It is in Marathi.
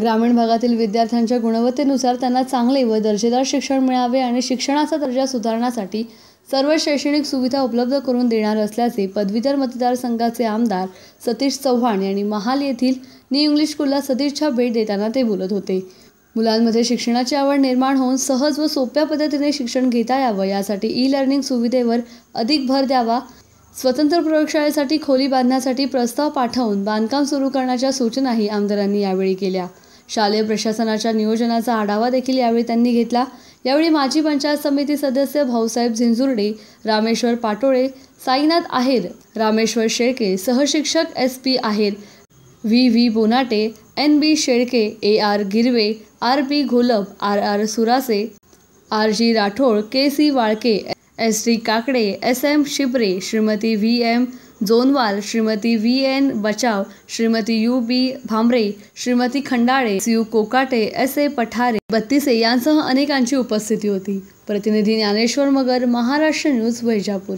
ग्रामीण भागातील विद्यार्थ्यांच्या गुणवत्तेनुसार त्यांना चांगले व दर्जेदार शिक्षण मिळावे आणि शिक्षणाचा दर्जा सुधारण्यासाठी सर्व शैक्षणिक सुविधा उपलब्ध करून देणार असल्याचे पदवीधर मतदारसंघाचे आमदार सतीश चव्हाण यांनी महाल येथील नी इंग्लिश स्कूलला सतीशच्या भेट देताना ते बोलत होते मुलांमध्ये शिक्षणाची आवड निर्माण होऊन सहज व सोप्या पद्धतीने शिक्षण घेता यावं यासाठी ई लर्निंग सुविधेवर अधिक भर द्यावा स्वतंत्र प्रयोगशाळेसाठी खोली बांधण्यासाठी प्रस्ताव पाठवून बांधकाम सुरू करण्याच्या सूचनाही आमदारांनी यावेळी केल्या शालेय प्रशासनाच्या नियोजनाचा आढावा देखील यावेळी त्यांनी घेतला यावेळी माजी पंचायत समिती सदस्य भाऊसाहेब झिंजुर्डे रामेश्वर पाटोळे साईनाथ आहेर रामेश्वर शेळके सहशिक्षक S P Aher V V Bonate N B Shelke A R Girwe R P Gholap R R Surase R G Rathod K C Walke S D Kakade S M Shipre Shrimati V M Jonwal Shrimati V N Bachav Shrimati U B Bhambare Shrimati Khandale U Kokate S A Pathare Battise यांसह अनेकांची उपस्थिती होती प्रतिनिधी ज्ञानेश्वर मगर महाराष्ट्र न्यूज वैजापूर